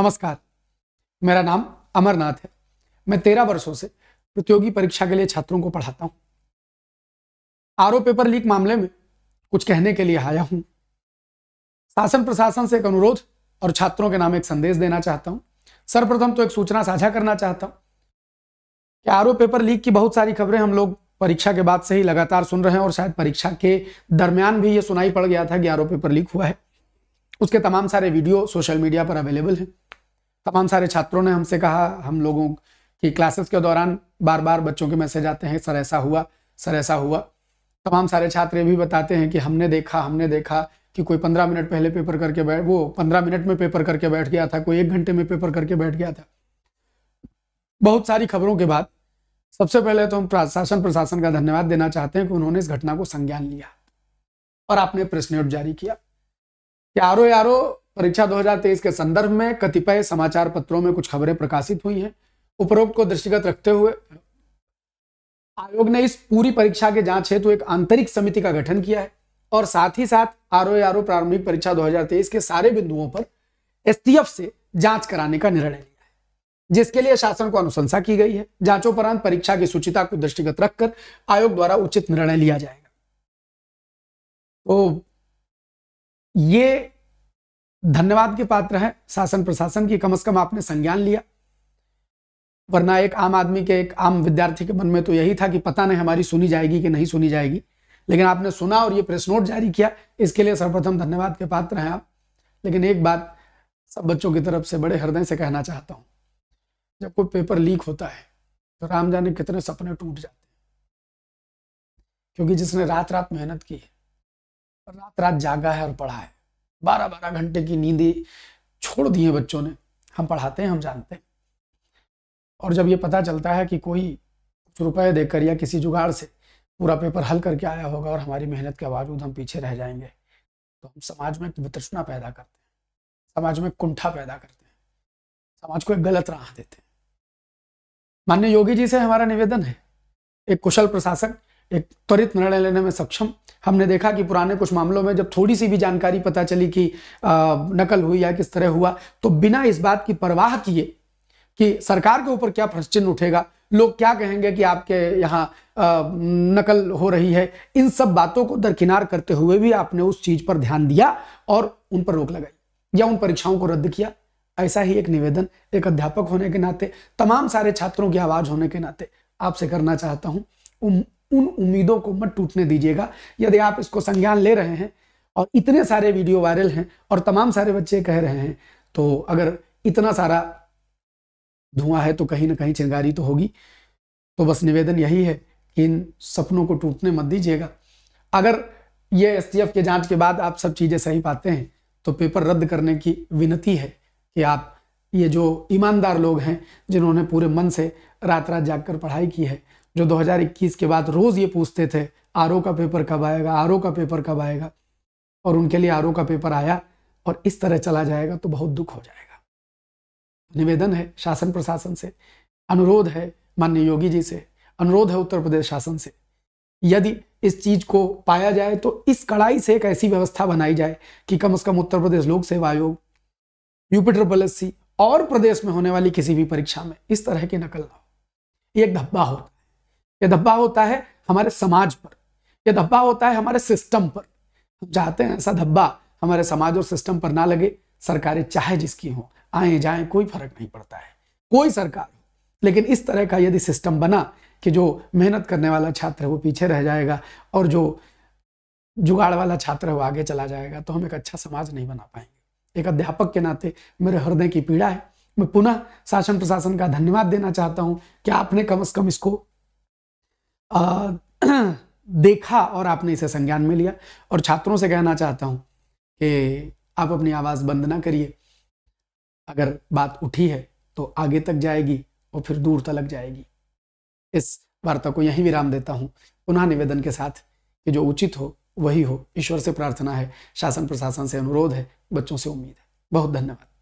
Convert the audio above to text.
नमस्कार मेरा नाम अमरनाथ है मैं तेरह वर्षों से प्रतियोगी परीक्षा के लिए छात्रों को पढ़ाता हूँ आरोप पेपर लीक मामले में कुछ कहने के लिए आया हूं शासन प्रशासन से एक अनुरोध और छात्रों के नाम एक संदेश देना चाहता हूँ सर्वप्रथम तो एक सूचना साझा करना चाहता हूँ कि आरओ पेपर लीक की बहुत सारी खबरें हम लोग परीक्षा के बाद से ही लगातार सुन रहे हैं और शायद परीक्षा के दरमियान भी ये सुनाई पड़ गया था कि आरओ पेपर लीक हुआ है उसके तमाम सारे वीडियो सोशल मीडिया पर अवेलेबल हैं तमाम सारे छात्रों ने हमसे कहा हम लोगों की क्लासेस के दौरान बार बार बच्चों के मैसेज आते हैं सर ऐसा हुआ सर ऐसा हुआ तमाम सारे छात्र ये भी बताते हैं कि हमने देखा हमने देखा कि कोई पंद्रह मिनट पहले पेपर करके बैठ वो पंद्रह मिनट में पेपर करके बैठ गया था कोई एक घंटे में पेपर करके बैठ गया था बहुत सारी खबरों के बाद सबसे पहले तो हम प्रशासन प्रशासन का धन्यवाद देना चाहते हैं कि उन्होंने इस घटना को संज्ञान लिया और आपने प्रेस नोट जारी किया कि आरो आरो परीक्षा 2023 के संदर्भ में कतिपय समाचार पत्रों में कुछ खबरें प्रकाशित हुई हैं उपरोक्त को दृष्टिगत रखते हुए आयोग ने इस पूरी परीक्षा के जांच हेतु एक आंतरिक समिति का गठन किया है और साथ ही साथ आर ओ प्रारंभिक परीक्षा 2023 के सारे बिंदुओं पर एसटीएफ से जांच कराने का निर्णय लिया है जिसके लिए शासन को अनुशंसा की गई है जांचोपरांत परीक्षा की सूचिता को दृष्टिगत रखकर आयोग द्वारा उचित निर्णय लिया जाएगा तो ये धन्यवाद के पात्र है शासन प्रशासन की कम से कम आपने संज्ञान लिया वरना एक आम आदमी के एक आम विद्यार्थी के मन में तो यही था कि पता नहीं हमारी सुनी जाएगी कि नहीं सुनी जाएगी लेकिन आपने सुना और ये प्रेस नोट जारी किया इसके लिए सर्वप्रथम धन्यवाद के पात्र हैं आप लेकिन एक बात सब बच्चों की तरफ से बड़े हृदय से कहना चाहता हूँ जब कोई पेपर लीक होता है तो राम जाने कितने सपने टूट जाते हैं क्योंकि जिसने रात रात मेहनत की है और रात रात जागा है और पढ़ा है बारह बारह घंटे की नींद छोड़ दी है बच्चों ने हम पढ़ाते हैं हम जानते हैं और जब ये पता चलता है कि कोई कुछ रुपए देकर या किसी जुगाड़ से पूरा पेपर हल करके आया होगा और हमारी मेहनत के बावजूद हम पीछे रह जाएंगे तो हम समाज में वितृष्णा पैदा करते हैं समाज में कुंठा पैदा करते हैं समाज को एक गलत राह देते हैं मान्य योगी जी से हमारा निवेदन है एक कुशल प्रशासक एक त्वरित निर्णय लेने में सक्षम हमने देखा कि पुराने कुछ मामलों में जब थोड़ी सी भी जानकारी पता चली कि नकल हुई या किस तरह हुआ तो बिना इस बात की परवाह किए कि सरकार के ऊपर क्या प्रश्न उठेगा लोग क्या कहेंगे कि आपके यहाँ नकल हो रही है इन सब बातों को दरकिनार करते हुए भी आपने उस चीज पर ध्यान दिया और उन पर रोक लगाई या उन परीक्षाओं को रद्द किया ऐसा ही एक निवेदन एक अध्यापक होने के नाते तमाम सारे छात्रों की आवाज होने के नाते आपसे करना चाहता हूं उन उम्मीदों को मत टूटने दीजिएगा यदि आप इसको संज्ञान ले रहे हैं और इतने सारे वीडियो वायरल हैं और तमाम सारे बच्चे कह रहे हैं तो अगर इतना सारा धुआं है तो कहीं ना कहीं चिंगारी तो होगी तो बस निवेदन यही है कि इन सपनों को टूटने मत दीजिएगा अगर ये एस के जांच के बाद आप सब चीज़ें सही पाते हैं तो पेपर रद्द करने की विनती है कि आप ये जो ईमानदार लोग हैं जिन्होंने पूरे मन से रात रात जागकर पढ़ाई की है जो 2021 के बाद रोज़ ये पूछते थे आर का पेपर कब आएगा आर का पेपर कब आएगा और उनके लिए आर का पेपर आया और इस तरह चला जाएगा तो बहुत दुख हो जाएगा निवेदन है शासन प्रशासन से अनुरोध है माननीय योगी जी से अनुरोध है उत्तर प्रदेश शासन से यदि इस चीज को पाया जाए तो इस कड़ाई से एक ऐसी व्यवस्था बनाई जाए कि कम से कम उत्तर प्रदेश लोक सेवा आयोग यूपी ट्रिपल एस और प्रदेश में होने वाली किसी भी परीक्षा में इस तरह की नकल ना हो एक धब्बा होता ये धब्बा होता है हमारे समाज पर यह धब्बा होता है हमारे सिस्टम पर हम चाहते हैं ऐसा धब्बा हमारे समाज और सिस्टम पर ना लगे सरकारें चाहे जिसकी हो आए जाए कोई फर्क नहीं पड़ता है कोई सरकार लेकिन इस तरह का यदि सिस्टम बना कि जो मेहनत करने वाला छात्र है वो पीछे रह जाएगा और जो जुगाड़ वाला छात्र है वो आगे चला जाएगा तो हम एक अच्छा समाज नहीं बना पाएंगे एक अध्यापक के नाते मेरे हृदय की पीड़ा है मैं पुनः शासन प्रशासन का धन्यवाद देना चाहता हूँ कि आपने कम अज कम इसको आ, देखा और आपने इसे संज्ञान में लिया और छात्रों से कहना चाहता हूं कि आप अपनी आवाज़ बंद ना करिए अगर बात उठी है तो आगे तक जाएगी और फिर दूर तक जाएगी इस वार्ता को यहीं विराम देता हूं पुनः निवेदन के साथ कि जो उचित हो वही हो ईश्वर से प्रार्थना है शासन प्रशासन से अनुरोध है बच्चों से उम्मीद है बहुत धन्यवाद